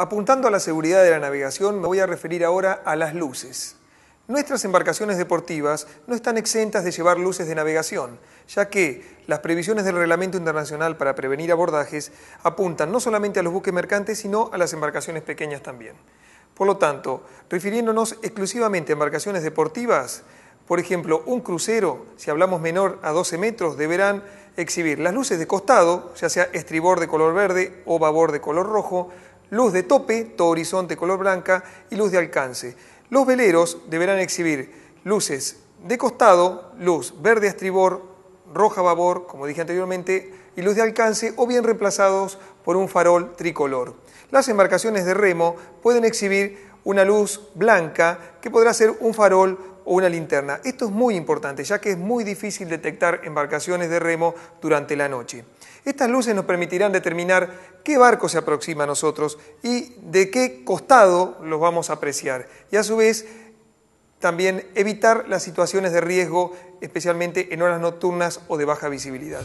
Apuntando a la seguridad de la navegación, me voy a referir ahora a las luces. Nuestras embarcaciones deportivas no están exentas de llevar luces de navegación, ya que las previsiones del Reglamento Internacional para prevenir abordajes apuntan no solamente a los buques mercantes, sino a las embarcaciones pequeñas también. Por lo tanto, refiriéndonos exclusivamente a embarcaciones deportivas, por ejemplo, un crucero, si hablamos menor a 12 metros, deberán exhibir las luces de costado, ya sea estribor de color verde o babor de color rojo, luz de tope, todo horizonte color blanca y luz de alcance. Los veleros deberán exhibir luces de costado, luz verde a estribor, roja a babor, como dije anteriormente, y luz de alcance o bien reemplazados por un farol tricolor. Las embarcaciones de remo pueden exhibir una luz blanca que podrá ser un farol o una linterna. Esto es muy importante ya que es muy difícil detectar embarcaciones de remo durante la noche. Estas luces nos permitirán determinar qué barco se aproxima a nosotros y de qué costado los vamos a apreciar. Y a su vez, también evitar las situaciones de riesgo, especialmente en horas nocturnas o de baja visibilidad.